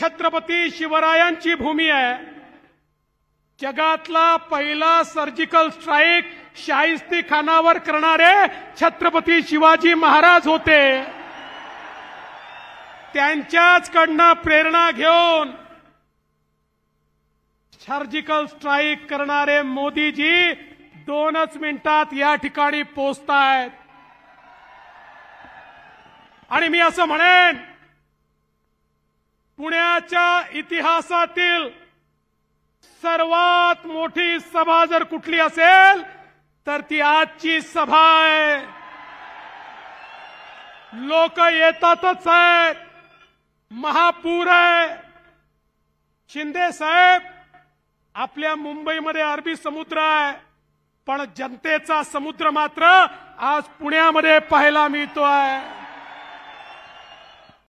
छत्रपती शिवरायांची भूमी आहे जगातला पहिला सर्जिकल स्ट्राईक शाहिस्ती खानावर करणारे छत्रपती शिवाजी महाराज होते त्यांच्याच कडनं प्रेरणा घेऊन सर्जिकल स्ट्राईक करणारे मोदीजी दोनच मिनिटात या ठिकाणी पोचतायत आणि मी असं म्हणेन देशाच्या इतिहासातील सर्वात मोठी सभा जर कुठली असेल तर ती आजची सभा आहे लोक येतातच आहेत महापूर आहे शिंदे साहेब आपल्या मुंबईमध्ये अरबी समुद्र आहे पण जनतेचा समुद्र मात्र आज पुण्यामध्ये पाहायला मिळतो आहे